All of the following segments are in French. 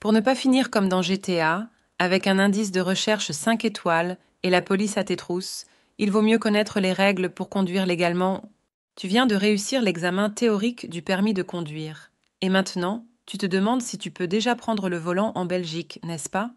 Pour ne pas finir comme dans GTA, avec un indice de recherche 5 étoiles et la police à tes trousses, il vaut mieux connaître les règles pour conduire légalement. Tu viens de réussir l'examen théorique du permis de conduire. Et maintenant, tu te demandes si tu peux déjà prendre le volant en Belgique, n'est-ce pas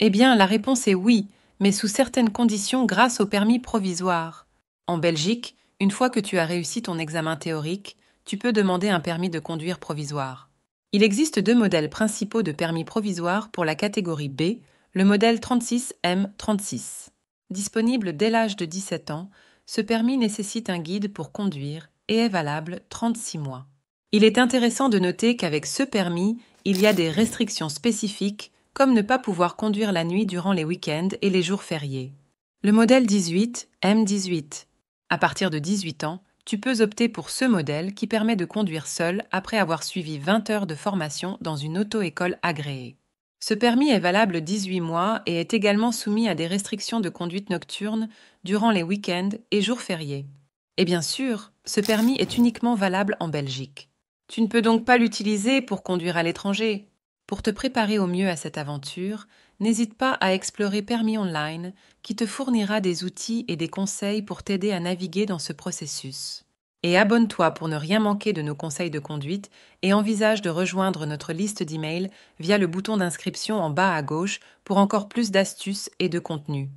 Eh bien, la réponse est oui, mais sous certaines conditions grâce au permis provisoire. En Belgique, une fois que tu as réussi ton examen théorique, tu peux demander un permis de conduire provisoire. Il existe deux modèles principaux de permis provisoire pour la catégorie B, le modèle 36M36. Disponible dès l'âge de 17 ans, ce permis nécessite un guide pour conduire et est valable 36 mois. Il est intéressant de noter qu'avec ce permis, il y a des restrictions spécifiques comme ne pas pouvoir conduire la nuit durant les week-ends et les jours fériés. Le modèle 18, M18. À partir de 18 ans, tu peux opter pour ce modèle qui permet de conduire seul après avoir suivi 20 heures de formation dans une auto-école agréée. Ce permis est valable 18 mois et est également soumis à des restrictions de conduite nocturne durant les week-ends et jours fériés. Et bien sûr, ce permis est uniquement valable en Belgique. Tu ne peux donc pas l'utiliser pour conduire à l'étranger. Pour te préparer au mieux à cette aventure, n'hésite pas à explorer Permis Online qui te fournira des outils et des conseils pour t'aider à naviguer dans ce processus. Et abonne-toi pour ne rien manquer de nos conseils de conduite et envisage de rejoindre notre liste d'emails via le bouton d'inscription en bas à gauche pour encore plus d'astuces et de contenu.